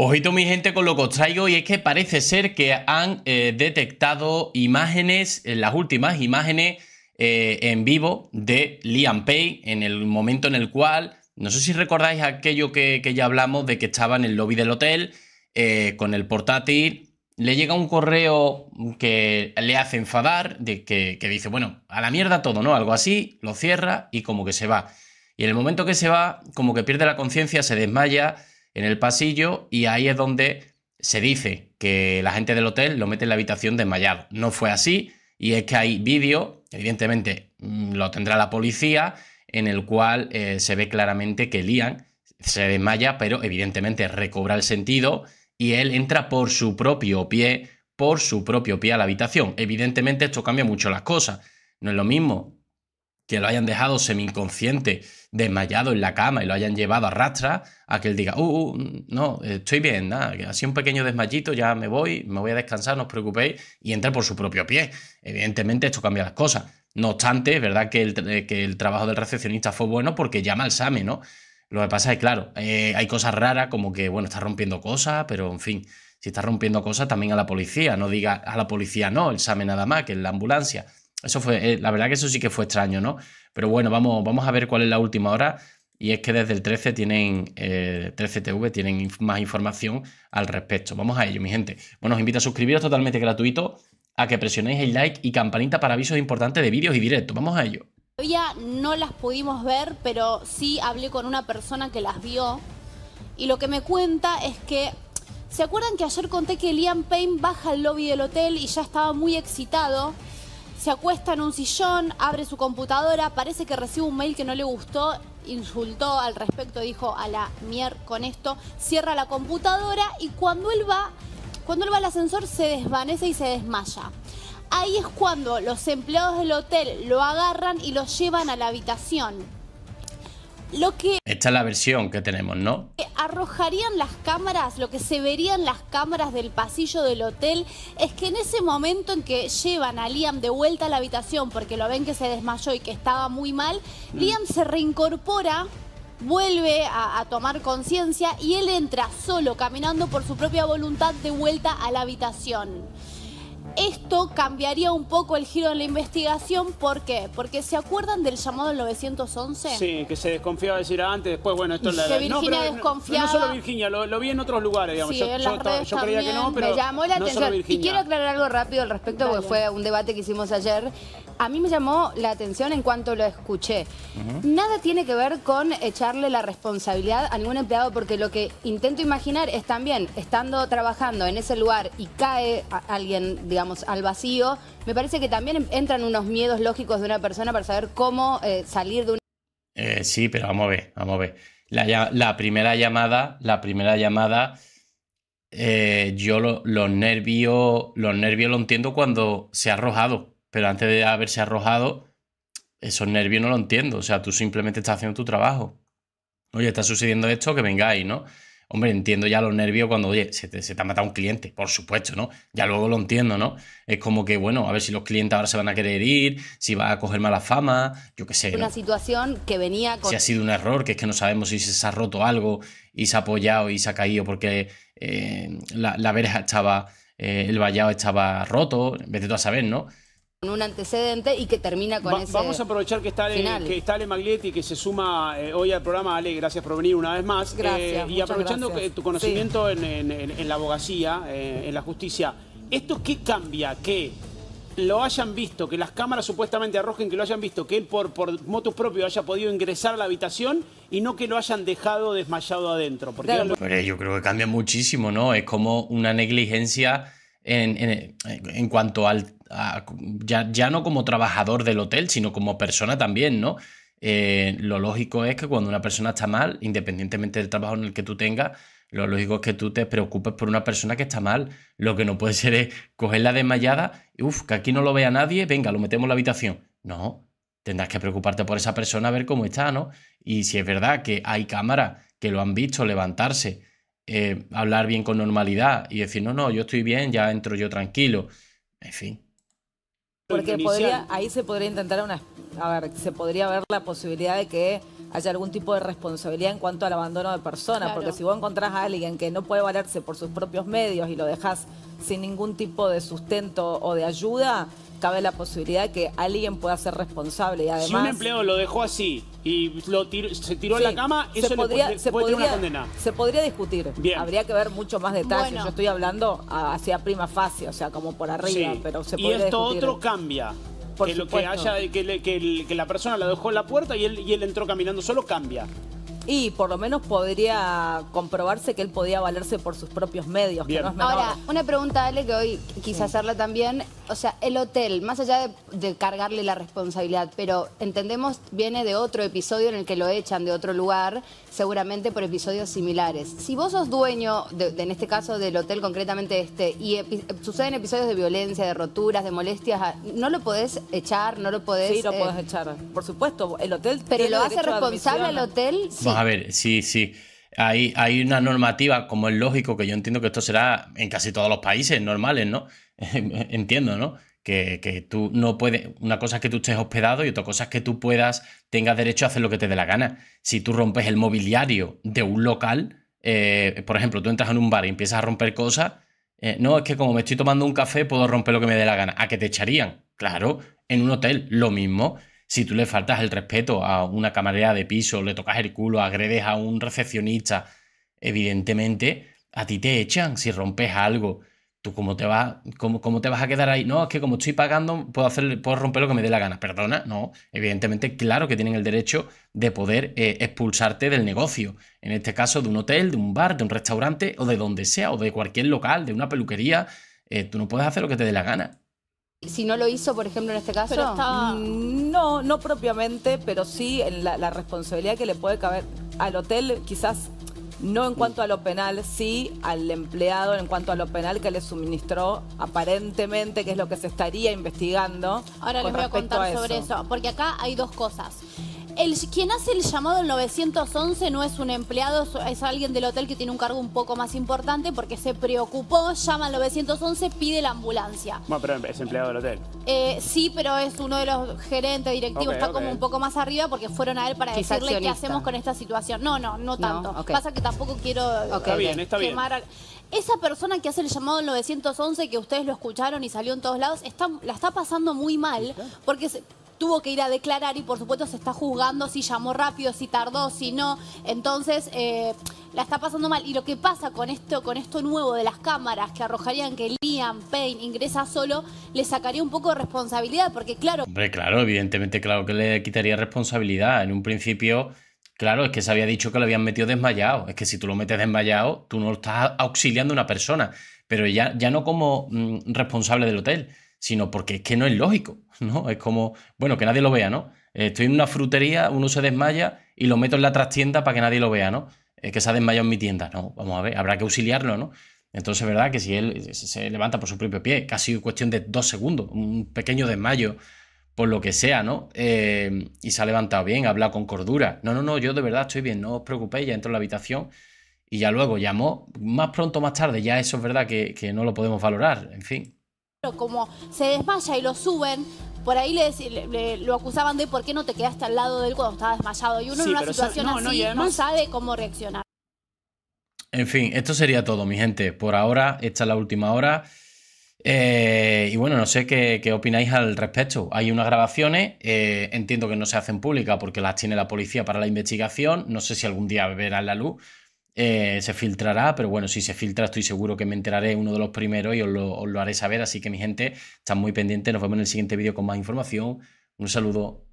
Ojito mi gente con lo que os traigo y es que parece ser que han eh, detectado imágenes, eh, las últimas imágenes eh, en vivo de Liam Payne en el momento en el cual, no sé si recordáis aquello que, ya hablamos de que estaba en el lobby del hotel con el portátil, le llega un correo que le hace enfadar, de que, que dice, bueno, a la mierda todo, ¿no? Algo así, lo cierra y como que se va. Y en el momento que se va, como que pierde la conciencia, se desmaya en el pasillo y ahí es donde se dice que la gente del hotel lo mete en la habitación desmayado. No fue así y es que hay vídeo, evidentemente mm, lo tendrá la policía, en el cual eh, se ve claramente que Lian se desmaya, pero evidentemente recobra el sentido y él entra por su propio pie, por su propio pie a la habitación. Evidentemente esto cambia mucho las cosas. No es lo mismo que lo hayan dejado semi-inconsciente, desmayado en la cama y lo hayan llevado a rastra, a que él diga, uh, uh, no, estoy bien, nada, así un pequeño desmayito, ya me voy, me voy a descansar, no os preocupéis, y entra por su propio pie. Evidentemente esto cambia las cosas. No obstante, es verdad que el, que el trabajo del recepcionista fue bueno porque llama al SAME, ¿no? Lo que pasa es, claro, eh, hay cosas raras como que, bueno, está rompiendo cosas, pero en fin, si está rompiendo cosas también a la policía, no diga a la policía no, el SAME nada más, que es la ambulancia. Eso fue, eh, la verdad que eso sí que fue extraño, ¿no? Pero bueno, vamos, vamos a ver cuál es la última hora. Y es que desde el 13 tienen, 13TV eh, tienen más información al respecto. Vamos a ello, mi gente. Bueno, os invito a suscribiros totalmente gratuito, a que presionéis el like y campanita para avisos importantes de vídeos y directos. Vamos a ello. Todavía no las pudimos ver, pero sí hablé con una persona que las vio. Y lo que me cuenta es que ¿Se acuerdan que ayer conté que Liam Payne baja al lobby del hotel y ya estaba muy excitado? se acuesta en un sillón, abre su computadora, parece que recibe un mail que no le gustó, insultó al respecto, dijo a la mier con esto, cierra la computadora y cuando él va, cuando él va al ascensor se desvanece y se desmaya. Ahí es cuando los empleados del hotel lo agarran y lo llevan a la habitación. Lo que... Esta es la versión que tenemos, ¿no? arrojarían las cámaras, lo que se verían las cámaras del pasillo del hotel, es que en ese momento en que llevan a Liam de vuelta a la habitación porque lo ven que se desmayó y que estaba muy mal, mm. Liam se reincorpora vuelve a tomar conciencia y él entra solo, caminando por su propia voluntad de vuelta a la habitación esto cambiaría un poco el giro de la investigación. ¿Por qué? Porque se acuerdan del llamado del 911. Sí, que se desconfiaba de ah, antes, después, bueno, esto es la... Virginia eh, no, pero, desconfiaba. No, solo Virginia, lo, vi en otros lugares, digamos. yo, en las creía que no, pero Me llamó la Y quiero aclarar algo rápido al respecto, porque fue un debate que hicimos ayer. A mí me llamó la atención en cuanto lo escuché. Nada tiene que ver con echarle la responsabilidad a ningún empleado, porque lo que intento imaginar es también, estando trabajando en ese lugar y cae alguien, digamos, al vacío, me parece que también entran unos miedos lógicos de una persona para saber cómo eh, salir de una... Eh, sí, pero vamos a ver, vamos a ver. La, primera llamada, la primera llamada, eh, yo los nervios, los nervios lo entiendo cuando se ha arrojado, pero antes de haberse arrojado, esos nervios no lo entiendo. O sea, tú simplemente estás haciendo tu trabajo. Oye, está sucediendo esto, que vengáis, ¿no? Hombre, entiendo ya los nervios cuando, oye, se te, ha matado un cliente, por supuesto, ¿no? Ya luego lo entiendo, ¿no? Es como que, bueno, a ver si los clientes ahora se van a querer ir, si va a coger mala fama, yo qué sé. Una situación que venía con... Si ha sido un error, que es que no sabemos si se ha roto algo y se ha apoyado y se ha caído porque eh, la, verja estaba, eh, el vallado estaba roto, en vete tú a saber, ¿no? con un antecedente y que termina con Va, Vamos a aprovechar que está Ale, que está Maglietti, que se suma eh, hoy al programa. Ale, gracias por venir una vez más. Gracias, eh, y aprovechando tu conocimiento en, la abogacía, eh, en la justicia, ¿esto qué cambia? Que lo hayan visto, que las cámaras supuestamente arrojen que lo hayan visto, que él por, por motus haya podido ingresar a la habitación y no que lo hayan dejado desmayado adentro. Porque Yo creo que cambia muchísimo, ¿no? Es como una negligencia en, cuanto al... ya, no como trabajador del hotel, sino como persona también, ¿no? Eh, lo lógico es que cuando una persona está mal, independientemente del trabajo en el que tú tengas, lo lógico es que tú te preocupes por una persona que está mal. Lo que no puede ser es cogerla desmayada, uff, que aquí no lo vea nadie, venga, lo metemos en la habitación. No, tendrás que preocuparte por esa persona, a ver cómo está, ¿no? Y si es verdad que hay cámaras que lo han visto levantarse eh, hablar bien con normalidad y decir, no, no, yo estoy bien, ya entro yo tranquilo. En fin. Porque podría, ahí se podría intentar una... A ver, se podría ver la posibilidad de que haya algún tipo de responsabilidad en cuanto al abandono de personas, porque si vos encontrás a alguien que no puede valerse por sus propios medios y lo dejas sin ningún tipo de sustento o de ayuda, cabe la posibilidad de que alguien pueda ser responsable. Y además, si un empleado lo dejó así y lo se tiró a la cama, eso se podría, le, condena. Se podría discutir. Habría que ver mucho más detalles. Yo estoy hablando hacia prima facie, o sea, como por arriba, pero se puede. Y esto otro cambia que, lo que, haya, que, que, la persona la dejó en la puerta y él, y él entró caminando solo, cambia. Y por lo menos podría comprobarse que él podía valerse por sus propios medios. Ahora, una pregunta, Ale, que hoy quise hacerla también. O sea, el hotel, más allá de, cargarle la responsabilidad, pero entendemos, viene de otro episodio en el que lo echan de otro lugar, seguramente por episodios similares. Si vos sos dueño, de, en este caso del hotel concretamente este, y suceden episodios de violencia, de roturas, de molestias, ah, ¿no lo podés echar? ¿No lo podés...? Sí, lo eh, podés echar, por supuesto. El hotel... ¿Pero lo hace responsable el hotel? Sí a ver, sí, sí. Hay, hay una normativa, como es lógico, que yo entiendo que esto será en casi todos los países normales, ¿no? entiendo, ¿no? Que, tú no puedes. Una cosa es que tú estés hospedado y otra cosa es que tú puedas, tengas derecho a hacer lo que te dé la gana. Si tú rompes el mobiliario de un local, eh, por ejemplo, tú entras en un bar y empiezas a romper cosas, eh, no, es que como me estoy tomando un café, puedo romper lo que me dé la gana. A qué te echarían. Claro, en un hotel, lo mismo si tú le faltas el respeto a una camarera de piso, le tocas el culo, agredes a un recepcionista, evidentemente a ti te echan si rompes algo. ¿Tú cómo te, vas, a quedar ahí? No, es que como estoy pagando, puedo, romper lo que me dé la gana. Perdona, no. Evidentemente, claro que tienen el derecho de poder eh, expulsarte del negocio. En este caso, de un hotel, de un bar, de un restaurante o de donde sea, o de cualquier local, de una peluquería. Eh, tú no puedes hacer lo que te dé la gana. Si no lo hizo, por ejemplo, en este caso. Mm. No, no propiamente, pero sí la, responsabilidad que le puede caber al hotel, quizás no en cuanto a lo penal, sí al empleado en cuanto a lo penal que le suministró, aparentemente, que es lo que se estaría investigando. Ahora les voy a contar sobre eso, porque acá hay dos cosas quien hace el llamado al 911 no es un empleado, es alguien del hotel que tiene un cargo un poco más importante porque se preocupó, llama al 911, pide la ambulancia. Bueno, pero es empleado del hotel. Eh, sí, pero es uno de los gerentes, directivos, está como un poco más arriba porque fueron a él para decirle qué hacemos con esta situación. No, no, no tanto. Pasa que tampoco quiero eh, está bien, está Esa persona que hace el llamado al 911, que ustedes lo escucharon y salió en todos lados, está, la está pasando muy mal porque tuvo que ir a declarar y por supuesto se está juzgando si llamó rápido, si tardó, si no. Entonces, eh, la está pasando mal. Y lo que pasa con esto, con esto nuevo de las cámaras que arrojarían que Liam Payne ingresa solo, le sacaría un poco de responsabilidad, porque claro. Hombre, claro, evidentemente, claro que le quitaría responsabilidad. En un principio. Claro, es que se había dicho que lo habían metido desmayado. Es que si tú lo metes desmayado, tú no estás auxiliando a una persona, pero ya, ya no como mm, responsable del hotel, sino porque es que no es lógico, ¿no? Es como, bueno, que nadie lo vea, ¿no? Estoy en una frutería, uno se desmaya y lo meto en la trastienda para que nadie lo vea, ¿no? que se ha desmayado en mi tienda, ¿no? Vamos a ver, habrá que auxiliarlo, ¿no? Entonces, es ¿verdad? Que si él eh, se levanta por su propio pie, casi cuestión de dos segundos, un pequeño desmayo, por lo que sea, ¿no? Eh, y se ha levantado bien, ha hablado con cordura. No, no, no, yo de verdad estoy bien, no os preocupéis, ya entro en la habitación y ya luego llamo más pronto, más tarde, ya eso es verdad que, que no lo podemos valorar, en fin. Pero como se desmaya y lo suben, por ahí le, lo acusaban de por qué no te quedaste al lado de él cuando estaba desmayado. Y uno en una situación así no, sabe cómo reaccionar. En fin, esto sería todo, mi gente. Por ahora, esta es la última hora. Eh, y bueno, no sé qué, opináis al respecto. Hay unas grabaciones, eh, entiendo que no se hacen públicas porque las tiene la policía para la investigación. No sé si algún día verán la luz, eh, se filtrará, pero bueno, si se filtra estoy seguro que me enteraré uno de los primeros y os lo, os lo haré saber, así que mi gente, están muy pendientes, nos vemos en el siguiente vídeo con más información, un saludo.